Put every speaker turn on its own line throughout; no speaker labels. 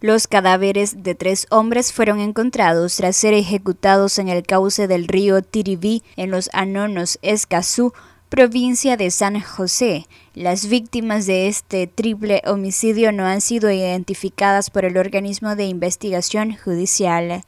Los cadáveres de tres hombres fueron encontrados tras ser ejecutados en el cauce del río Tiribí en los Anonos Escazú, provincia de San José. Las víctimas de este triple homicidio no han sido identificadas por el organismo de investigación judicial.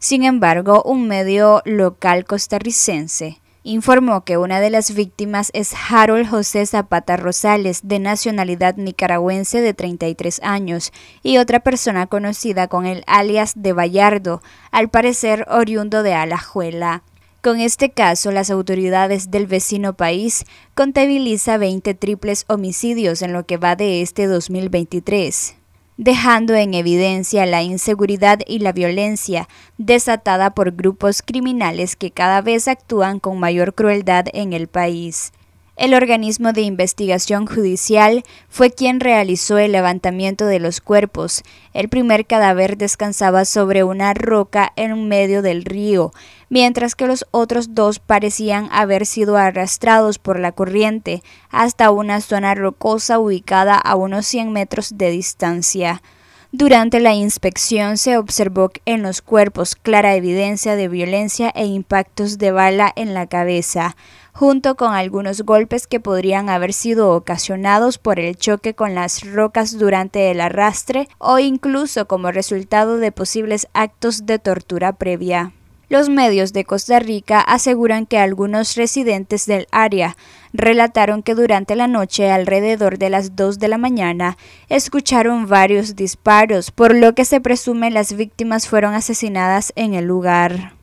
Sin embargo, un medio local costarricense informó que una de las víctimas es Harold José Zapata Rosales, de nacionalidad nicaragüense de 33 años, y otra persona conocida con el alias de Vallardo, al parecer oriundo de Alajuela. Con este caso, las autoridades del vecino país contabiliza 20 triples homicidios en lo que va de este 2023 dejando en evidencia la inseguridad y la violencia desatada por grupos criminales que cada vez actúan con mayor crueldad en el país. El organismo de investigación judicial fue quien realizó el levantamiento de los cuerpos. El primer cadáver descansaba sobre una roca en medio del río, mientras que los otros dos parecían haber sido arrastrados por la corriente hasta una zona rocosa ubicada a unos 100 metros de distancia. Durante la inspección se observó en los cuerpos clara evidencia de violencia e impactos de bala en la cabeza, junto con algunos golpes que podrían haber sido ocasionados por el choque con las rocas durante el arrastre o incluso como resultado de posibles actos de tortura previa. Los medios de Costa Rica aseguran que algunos residentes del área relataron que durante la noche, alrededor de las 2 de la mañana, escucharon varios disparos, por lo que se presume las víctimas fueron asesinadas en el lugar.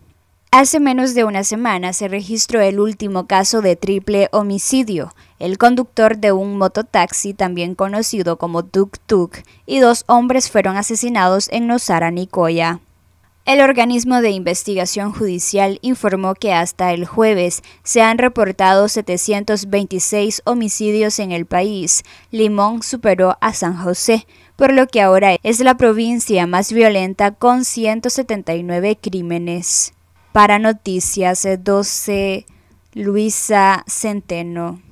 Hace menos de una semana se registró el último caso de triple homicidio. El conductor de un mototaxi, también conocido como Tuk Tuk, y dos hombres fueron asesinados en Nosara, Nicoya. El organismo de investigación judicial informó que hasta el jueves se han reportado 726 homicidios en el país. Limón superó a San José, por lo que ahora es la provincia más violenta con 179 crímenes. Para Noticias 12, Luisa Centeno.